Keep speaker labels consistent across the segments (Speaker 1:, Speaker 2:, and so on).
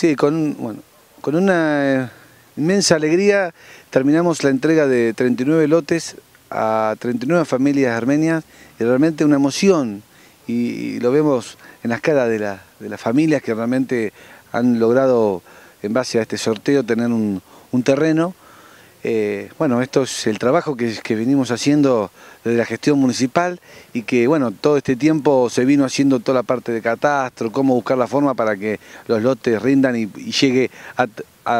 Speaker 1: Sí, con, una eh, inmensa alegría terminamos la entrega de 39 lotes a 39 familias armenias Es realmente una emoción y lo vemos en las caras de, las familias que realmente han logrado en base a este sorteo tener un terreno eh, bueno, esto es el trabajo que, venimos haciendo desde la gestión municipal y que, bueno, todo este tiempo se vino haciendo toda la parte de catastro, cómo buscar la forma para que los lotes rindan y, llegue a,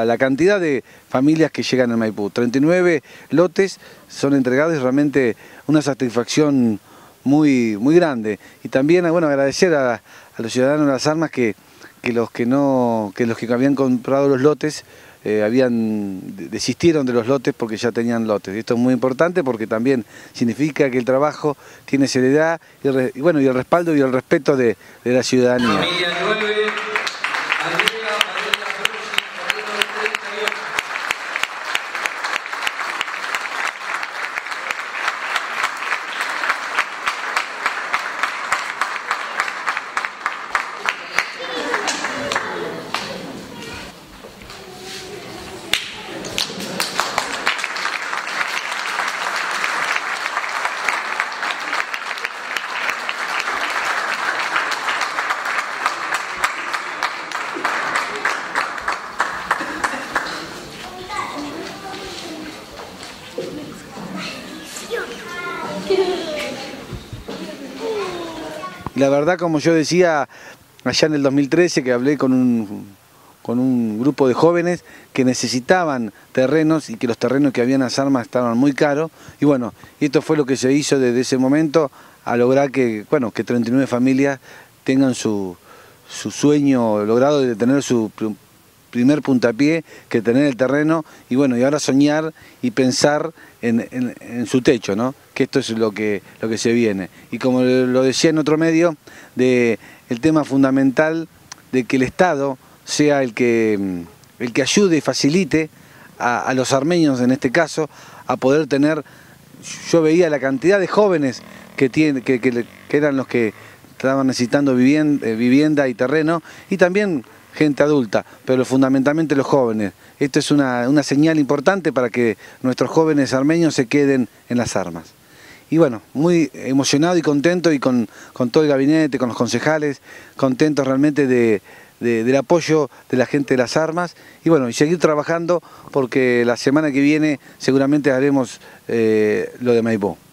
Speaker 1: la cantidad de familias que llegan a Maipú. 39 lotes son entregados y realmente una satisfacción muy, muy grande. Y también, bueno, agradecer a, a los ciudadanos de las armas que que los que no, que los que habían comprado los lotes eh, habían desistieron de los lotes porque ya tenían lotes. Esto es muy importante porque también significa que el trabajo tiene seriedad y, bueno y el respaldo y el respeto de, de la ciudadanía. La verdad, como yo decía allá en el 2013, que hablé con un, grupo de jóvenes que necesitaban terrenos y que los terrenos que habían las estaban muy caros. Y bueno, esto fue lo que se hizo desde ese momento a lograr que, bueno, que 39 familias tengan su, sueño logrado de tener su primer puntapié, que tener el terreno y bueno, y ahora soñar y pensar en su techo, ¿no? que esto es lo que, lo que se viene. Y como lo decía en otro medio, de el tema fundamental de que el Estado sea el que, mm, el que ayude y facilite a, los armenios, en este caso, a poder tener... Yo veía la cantidad de jóvenes que, que, eran los que estaban necesitando vivienda, eh, vivienda y terreno, y también gente adulta, pero fundamentalmente los jóvenes. Esto es una, una, señal importante para que nuestros jóvenes armenios se queden en las armas y bueno, muy emocionado y contento y con, todo el gabinete, con los concejales, contentos realmente de, del apoyo de la gente de las armas y bueno, y seguir trabajando porque la semana que viene seguramente haremos eh, lo de Maipú.